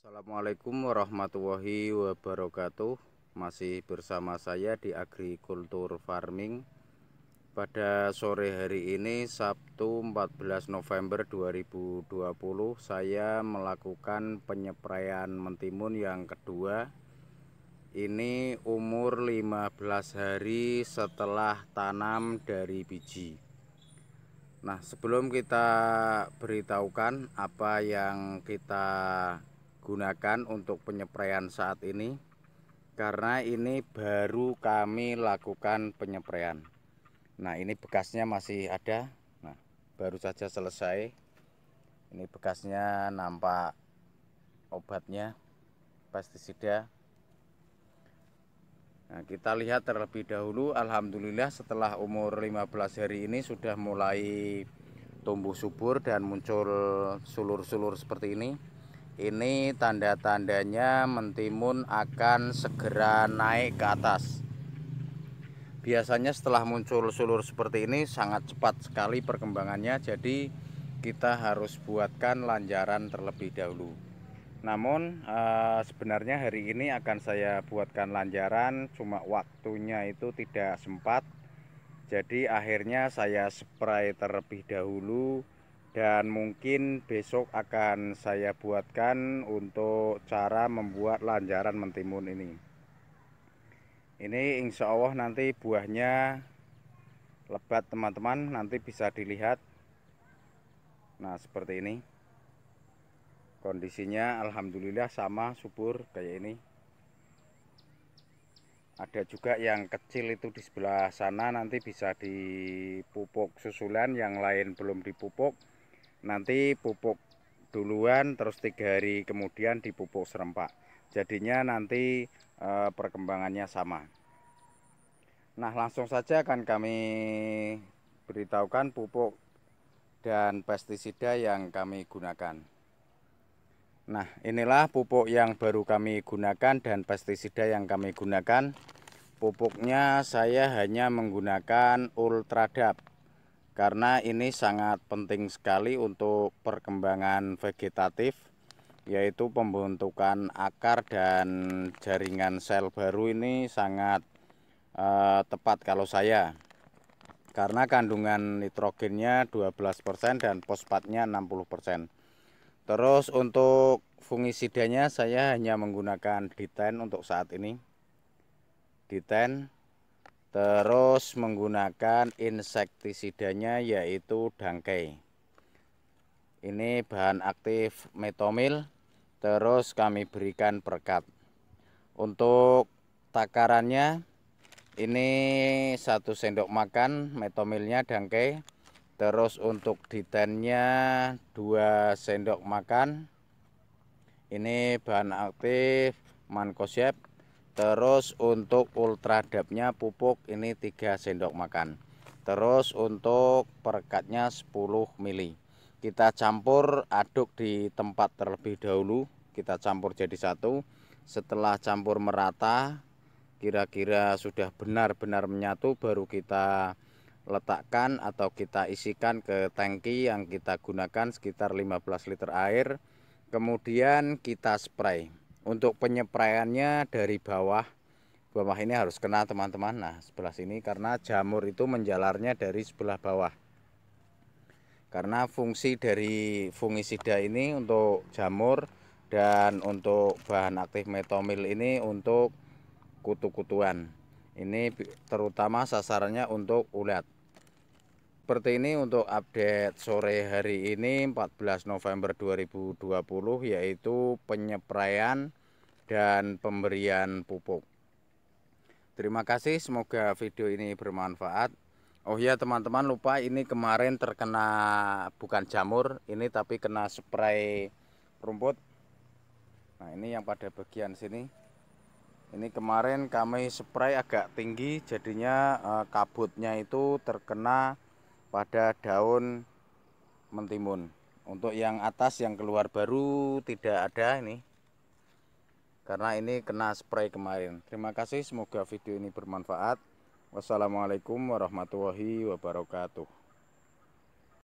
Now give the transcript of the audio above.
Assalamualaikum warahmatullahi wabarakatuh Masih bersama saya di Agrikultur Farming Pada sore hari ini Sabtu 14 November 2020 Saya melakukan penyepraian mentimun yang kedua Ini umur 15 hari setelah tanam dari biji Nah sebelum kita beritahukan apa yang kita gunakan untuk penyepraian saat ini karena ini baru kami lakukan penyepraian nah ini bekasnya masih ada nah baru saja selesai ini bekasnya nampak obatnya pestisida Nah, kita lihat terlebih dahulu Alhamdulillah setelah umur 15 hari ini sudah mulai tumbuh subur dan muncul sulur-sulur seperti ini ini tanda-tandanya mentimun akan segera naik ke atas biasanya setelah muncul sulur seperti ini sangat cepat sekali perkembangannya jadi kita harus buatkan lanjaran terlebih dahulu namun eh, sebenarnya hari ini akan saya buatkan lanjaran cuma waktunya itu tidak sempat jadi akhirnya saya spray terlebih dahulu dan mungkin besok akan saya buatkan untuk cara membuat lanjaran mentimun ini ini insya Allah nanti buahnya lebat teman-teman nanti bisa dilihat nah seperti ini kondisinya Alhamdulillah sama subur kayak ini ada juga yang kecil itu di sebelah sana nanti bisa dipupuk susulan yang lain belum dipupuk nanti pupuk duluan terus tiga hari kemudian dipupuk serempak jadinya nanti e, perkembangannya sama nah langsung saja akan kami beritahukan pupuk dan pestisida yang kami gunakan nah inilah pupuk yang baru kami gunakan dan pestisida yang kami gunakan pupuknya saya hanya menggunakan ultradap karena ini sangat penting sekali untuk perkembangan vegetatif yaitu pembentukan akar dan jaringan sel baru ini sangat eh, tepat kalau saya karena kandungan nitrogennya 12% dan fosfatnya 60% terus untuk fungisidanya saya hanya menggunakan diten untuk saat ini diten terus menggunakan insektisidanya yaitu dangkai ini bahan aktif metomil terus kami berikan perkat untuk takarannya ini satu sendok makan metomilnya dangkai terus untuk ditennya dua sendok makan ini bahan aktif mankosep Terus untuk ultradapnya pupuk ini 3 sendok makan. Terus untuk perekatnya 10 mili. Kita campur aduk di tempat terlebih dahulu. Kita campur jadi satu. Setelah campur merata, kira-kira sudah benar-benar menyatu baru kita letakkan atau kita isikan ke tangki yang kita gunakan sekitar 15 liter air. Kemudian kita spray untuk penyepraiannya dari bawah bawah ini harus kena teman-teman nah sebelah sini karena jamur itu menjalarnya dari sebelah bawah karena fungsi dari fungisida ini untuk jamur dan untuk bahan aktif metomil ini untuk kutu-kutuan ini terutama sasarannya untuk ulat seperti ini untuk update sore hari ini 14 November 2020 yaitu penyepraian dan pemberian pupuk. Terima kasih, semoga video ini bermanfaat. Oh ya teman-teman lupa ini kemarin terkena bukan jamur ini tapi kena spray rumput. Nah ini yang pada bagian sini. Ini kemarin kami spray agak tinggi jadinya eh, kabutnya itu terkena pada daun mentimun untuk yang atas yang keluar baru tidak ada ini karena ini kena spray kemarin terima kasih semoga video ini bermanfaat wassalamualaikum warahmatullahi wabarakatuh